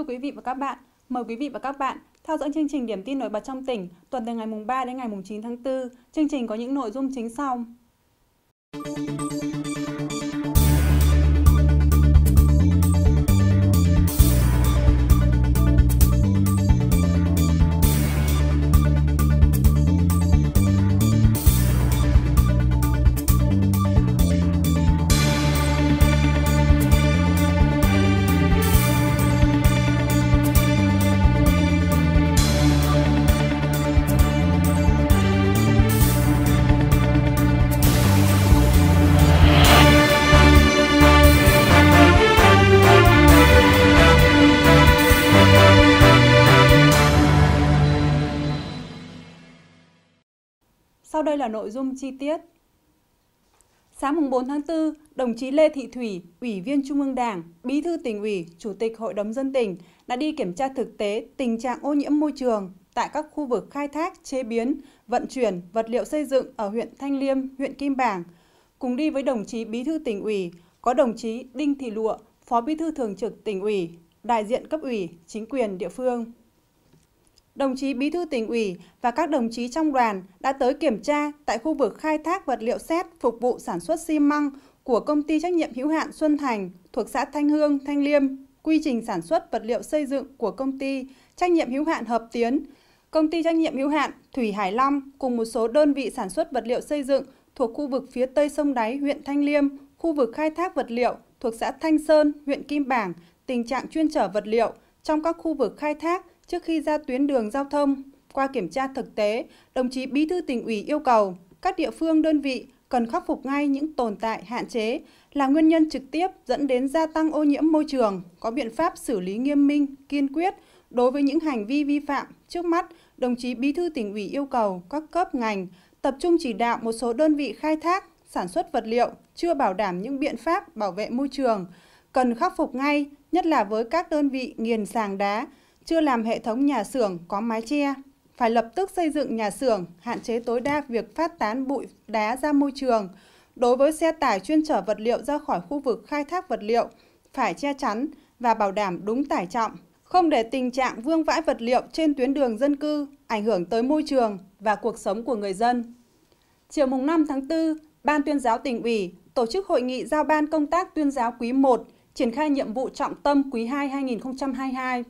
Thưa quý vị và các bạn, mời quý vị và các bạn theo dõi chương trình điểm tin nổi bật trong tỉnh tuần từ ngày mùng 3 đến ngày mùng 9 tháng 4. Chương trình có những nội dung chính sau. Sau đây là nội dung chi tiết. Sáng 4 tháng 4, đồng chí Lê Thị Thủy, Ủy viên Trung ương Đảng, Bí thư tỉnh ủy, Chủ tịch Hội đồng Dân tỉnh đã đi kiểm tra thực tế tình trạng ô nhiễm môi trường tại các khu vực khai thác, chế biến, vận chuyển vật liệu xây dựng ở huyện Thanh Liêm, huyện Kim Bảng. Cùng đi với đồng chí Bí thư tỉnh ủy có đồng chí Đinh Thị Lụa, Phó Bí thư Thường trực tỉnh ủy, đại diện cấp ủy, chính quyền địa phương đồng chí Bí thư tỉnh ủy và các đồng chí trong đoàn đã tới kiểm tra tại khu vực khai thác vật liệu sét phục vụ sản xuất xi măng của công ty trách nhiệm hữu hạn Xuân Thành thuộc xã Thanh Hương, Thanh Liêm, quy trình sản xuất vật liệu xây dựng của công ty trách nhiệm hữu hạn Hợp Tiến, công ty trách nhiệm hữu hạn Thủy Hải Long cùng một số đơn vị sản xuất vật liệu xây dựng thuộc khu vực phía tây sông đáy huyện Thanh Liêm, khu vực khai thác vật liệu thuộc xã Thanh Sơn, huyện Kim Bảng, tình trạng chuyên trở vật liệu trong các khu vực khai thác Trước khi ra tuyến đường giao thông, qua kiểm tra thực tế, đồng chí Bí thư tỉnh ủy yêu cầu các địa phương đơn vị cần khắc phục ngay những tồn tại hạn chế là nguyên nhân trực tiếp dẫn đến gia tăng ô nhiễm môi trường, có biện pháp xử lý nghiêm minh, kiên quyết đối với những hành vi vi phạm. Trước mắt, đồng chí Bí thư tỉnh ủy yêu cầu các cấp ngành tập trung chỉ đạo một số đơn vị khai thác, sản xuất vật liệu chưa bảo đảm những biện pháp bảo vệ môi trường cần khắc phục ngay, nhất là với các đơn vị nghiền sàng đá, chưa làm hệ thống nhà xưởng có mái che, phải lập tức xây dựng nhà xưởng, hạn chế tối đa việc phát tán bụi đá ra môi trường. Đối với xe tải chuyên chở vật liệu ra khỏi khu vực khai thác vật liệu, phải che chắn và bảo đảm đúng tải trọng, không để tình trạng vương vãi vật liệu trên tuyến đường dân cư ảnh hưởng tới môi trường và cuộc sống của người dân. Chiều mùng 5 tháng 4, Ban tuyên giáo tỉnh ủy tổ chức hội nghị giao ban công tác tuyên giáo quý 1, triển khai nhiệm vụ trọng tâm quý 2 2022.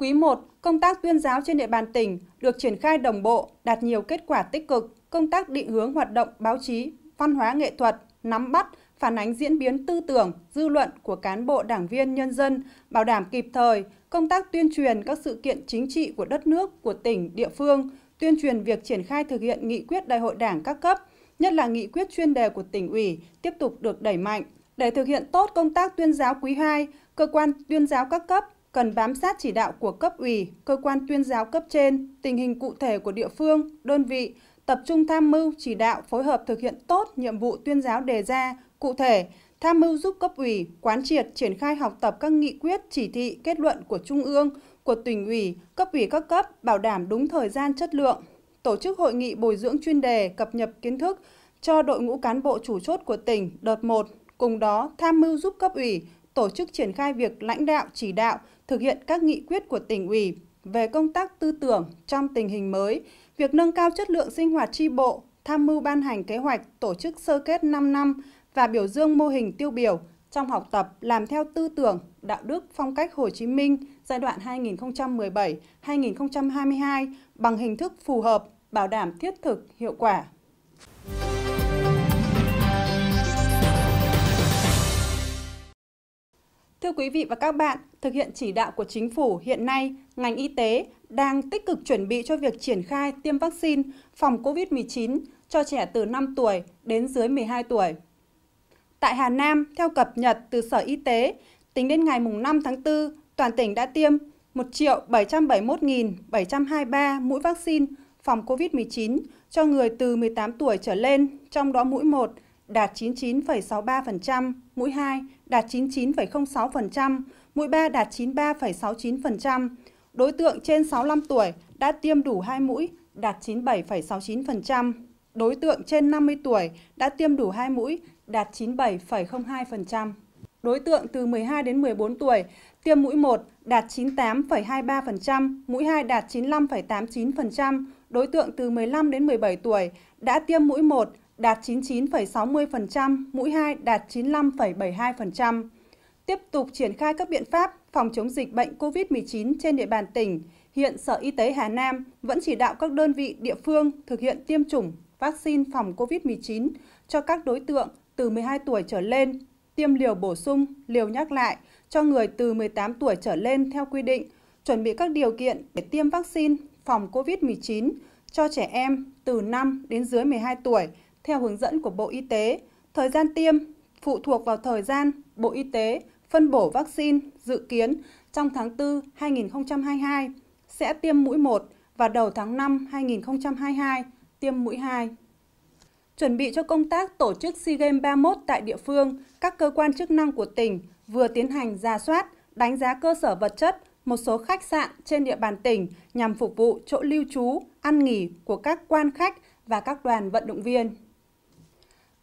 Quý 1, công tác tuyên giáo trên địa bàn tỉnh được triển khai đồng bộ, đạt nhiều kết quả tích cực. Công tác định hướng hoạt động báo chí, văn hóa nghệ thuật, nắm bắt, phản ánh diễn biến tư tưởng, dư luận của cán bộ đảng viên nhân dân, bảo đảm kịp thời công tác tuyên truyền các sự kiện chính trị của đất nước, của tỉnh, địa phương, tuyên truyền việc triển khai thực hiện nghị quyết đại hội đảng các cấp, nhất là nghị quyết chuyên đề của tỉnh ủy tiếp tục được đẩy mạnh. Để thực hiện tốt công tác tuyên giáo quý 2, cơ quan tuyên giáo các cấp cần bám sát chỉ đạo của cấp ủy, cơ quan tuyên giáo cấp trên, tình hình cụ thể của địa phương, đơn vị, tập trung tham mưu chỉ đạo phối hợp thực hiện tốt nhiệm vụ tuyên giáo đề ra, cụ thể, tham mưu giúp cấp ủy quán triệt triển khai học tập các nghị quyết, chỉ thị, kết luận của Trung ương, của tỉnh ủy, cấp ủy các cấp bảo đảm đúng thời gian chất lượng, tổ chức hội nghị bồi dưỡng chuyên đề, cập nhật kiến thức cho đội ngũ cán bộ chủ chốt của tỉnh đợt 1, cùng đó tham mưu giúp cấp ủy tổ chức triển khai việc lãnh đạo chỉ đạo thực hiện các nghị quyết của tỉnh ủy về công tác tư tưởng trong tình hình mới, việc nâng cao chất lượng sinh hoạt tri bộ, tham mưu ban hành kế hoạch tổ chức sơ kết 5 năm và biểu dương mô hình tiêu biểu trong học tập làm theo tư tưởng, đạo đức, phong cách Hồ Chí Minh giai đoạn 2017-2022 bằng hình thức phù hợp, bảo đảm thiết thực, hiệu quả. Thưa quý vị và các bạn, thực hiện chỉ đạo của chính phủ hiện nay, ngành y tế đang tích cực chuẩn bị cho việc triển khai tiêm vaccine phòng COVID-19 cho trẻ từ 5 tuổi đến dưới 12 tuổi. Tại Hà Nam, theo cập nhật từ Sở Y tế, tính đến ngày 5 tháng 4, toàn tỉnh đã tiêm 1 771.723 mũi vaccine phòng COVID-19 cho người từ 18 tuổi trở lên, trong đó mũi 1 đạt 99,63%, mũi 2 đạt 99,06%, mũi 3 đạt 93,69%. Đối tượng trên 65 tuổi đã tiêm đủ 2 mũi, đạt 97,69%. Đối tượng trên 50 tuổi đã tiêm đủ 2 mũi, đạt 97,02%. Đối tượng từ 12 đến 14 tuổi tiêm mũi 1 đạt 98,23%, mũi 2 đạt 95,89%, đối tượng từ 15 đến 17 tuổi đã tiêm mũi 1 đạt 99,60%, mũi 2 đạt 95,72%. Tiếp tục triển khai các biện pháp phòng chống dịch bệnh COVID-19 trên địa bàn tỉnh, hiện Sở Y tế Hà Nam vẫn chỉ đạo các đơn vị địa phương thực hiện tiêm chủng vaccine phòng COVID-19 cho các đối tượng từ 12 tuổi trở lên, tiêm liều bổ sung, liều nhắc lại cho người từ 18 tuổi trở lên theo quy định, chuẩn bị các điều kiện để tiêm vaccine phòng COVID-19 cho trẻ em từ 5 đến dưới 12 tuổi theo hướng dẫn của Bộ Y tế, thời gian tiêm phụ thuộc vào thời gian Bộ Y tế phân bổ vaccine dự kiến trong tháng 4 2022 sẽ tiêm mũi 1 và đầu tháng 5 2022 tiêm mũi 2. Chuẩn bị cho công tác tổ chức SEA Games 31 tại địa phương, các cơ quan chức năng của tỉnh vừa tiến hành ra soát, đánh giá cơ sở vật chất, một số khách sạn trên địa bàn tỉnh nhằm phục vụ chỗ lưu trú, ăn nghỉ của các quan khách và các đoàn vận động viên.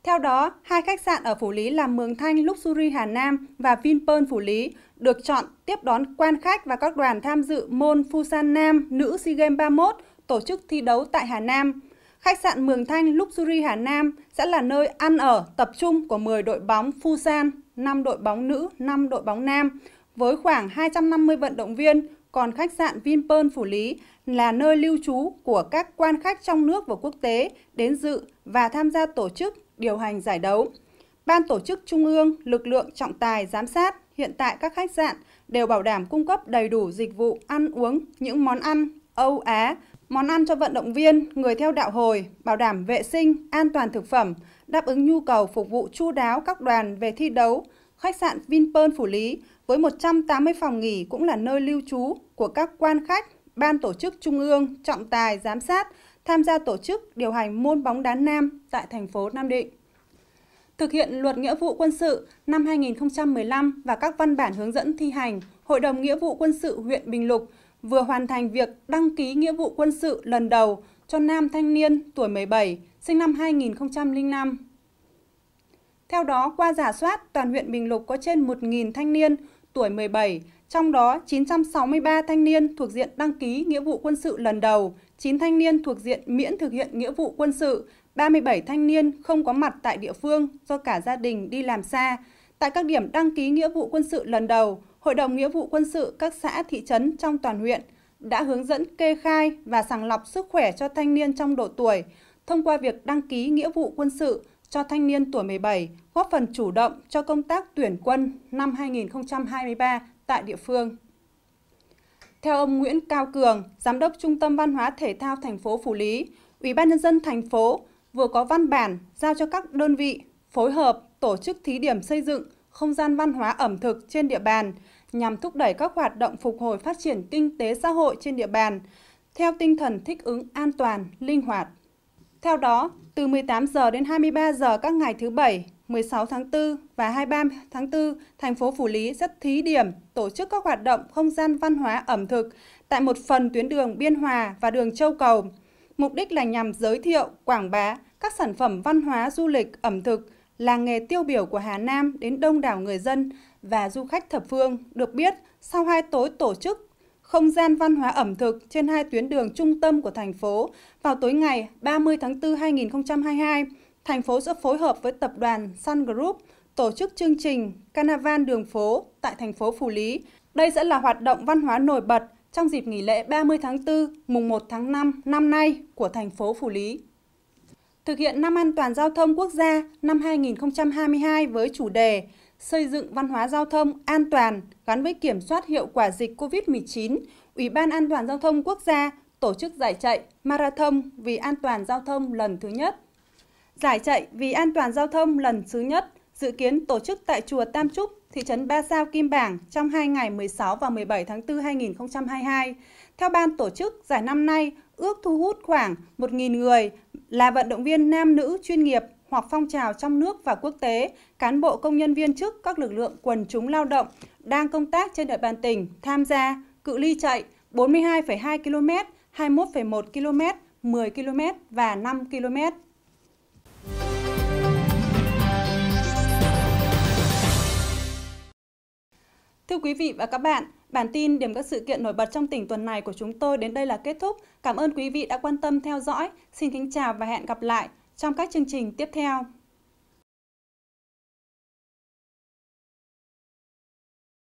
Theo đó, hai khách sạn ở Phủ Lý là Mường Thanh Luxury Hà Nam và Vinpearl Phủ Lý được chọn tiếp đón quan khách và các đoàn tham dự môn Fusan Nam nữ SEA Games 31 tổ chức thi đấu tại Hà Nam. Khách sạn Mường Thanh Luxury Hà Nam sẽ là nơi ăn ở tập trung của 10 đội bóng Fusan, 5 đội bóng nữ, 5 đội bóng nam với khoảng 250 vận động viên, còn khách sạn Vinpearl Phủ Lý là nơi lưu trú của các quan khách trong nước và quốc tế đến dự và tham gia tổ chức điều hành giải đấu. Ban tổ chức trung ương, lực lượng trọng tài, giám sát, hiện tại các khách sạn đều bảo đảm cung cấp đầy đủ dịch vụ ăn uống, những món ăn Âu Á, món ăn cho vận động viên, người theo đạo hồi, bảo đảm vệ sinh, an toàn thực phẩm, đáp ứng nhu cầu phục vụ chu đáo các đoàn về thi đấu. Khách sạn Vinpearl Phủ Lý với 180 phòng nghỉ cũng là nơi lưu trú của các quan khách, ban tổ chức trung ương, trọng tài, giám sát – tham gia tổ chức điều hành môn bóng đá nam tại thành phố Nam Định. Thực hiện luật nghĩa vụ quân sự năm 2015 và các văn bản hướng dẫn thi hành, Hội đồng Nghĩa vụ Quân sự huyện Bình Lục vừa hoàn thành việc đăng ký nghĩa vụ quân sự lần đầu cho nam thanh niên tuổi 17, sinh năm 2005. Theo đó, qua giả soát, toàn huyện Bình Lục có trên 1.000 thanh niên tuổi 17, trong đó 963 thanh niên thuộc diện đăng ký nghĩa vụ quân sự lần đầu, 9 thanh niên thuộc diện miễn thực hiện nghĩa vụ quân sự, 37 thanh niên không có mặt tại địa phương do cả gia đình đi làm xa. Tại các điểm đăng ký nghĩa vụ quân sự lần đầu, Hội đồng Nghĩa vụ quân sự các xã thị trấn trong toàn huyện đã hướng dẫn kê khai và sàng lọc sức khỏe cho thanh niên trong độ tuổi thông qua việc đăng ký nghĩa vụ quân sự cho thanh niên tuổi 17, góp phần chủ động cho công tác tuyển quân năm 2023 tại địa phương. Theo ông Nguyễn Cao Cường, Giám đốc Trung tâm Văn hóa Thể thao thành phố Phủ Lý, Ủy ban Nhân dân thành phố vừa có văn bản giao cho các đơn vị phối hợp tổ chức thí điểm xây dựng không gian văn hóa ẩm thực trên địa bàn nhằm thúc đẩy các hoạt động phục hồi phát triển kinh tế xã hội trên địa bàn theo tinh thần thích ứng an toàn, linh hoạt. Theo đó, từ 18 giờ đến 23 giờ các ngày thứ Bảy, 16 tháng 4 và 23 tháng 4, thành phố Phủ Lý sẽ thí điểm tổ chức các hoạt động không gian văn hóa ẩm thực tại một phần tuyến đường Biên Hòa và đường Châu Cầu. Mục đích là nhằm giới thiệu, quảng bá các sản phẩm văn hóa du lịch, ẩm thực, làng nghề tiêu biểu của Hà Nam đến đông đảo người dân và du khách thập phương. Được biết, sau hai tối tổ chức không gian văn hóa ẩm thực trên hai tuyến đường trung tâm của thành phố vào tối ngày 30 tháng 4 2022, thành phố sẽ phối hợp với tập đoàn Sun Group tổ chức chương trình Carnival đường phố tại thành phố Phủ Lý. Đây sẽ là hoạt động văn hóa nổi bật trong dịp nghỉ lễ 30 tháng 4, mùng 1 tháng 5 năm nay của thành phố Phủ Lý. Thực hiện năm an toàn giao thông quốc gia năm 2022 với chủ đề xây dựng văn hóa giao thông an toàn gắn với kiểm soát hiệu quả dịch COVID-19, Ủy ban An toàn giao thông quốc gia tổ chức giải chạy Marathon vì an toàn giao thông lần thứ nhất. Giải chạy vì an toàn giao thông lần thứ nhất dự kiến tổ chức tại chùa Tam Trúc, thị trấn Ba Sao, Kim Bảng trong 2 ngày 16 và 17 tháng 4 2022. Theo ban tổ chức, giải năm nay ước thu hút khoảng 1.000 người là vận động viên nam nữ chuyên nghiệp hoặc phong trào trong nước và quốc tế, cán bộ công nhân viên chức các lực lượng quần chúng lao động đang công tác trên địa bàn tỉnh tham gia cự ly chạy 42,2 km, 21,1 km, 10 km và 5 km. Thưa quý vị và các bạn, bản tin điểm các sự kiện nổi bật trong tỉnh tuần này của chúng tôi đến đây là kết thúc. Cảm ơn quý vị đã quan tâm theo dõi. Xin kính chào và hẹn gặp lại trong các chương trình tiếp theo.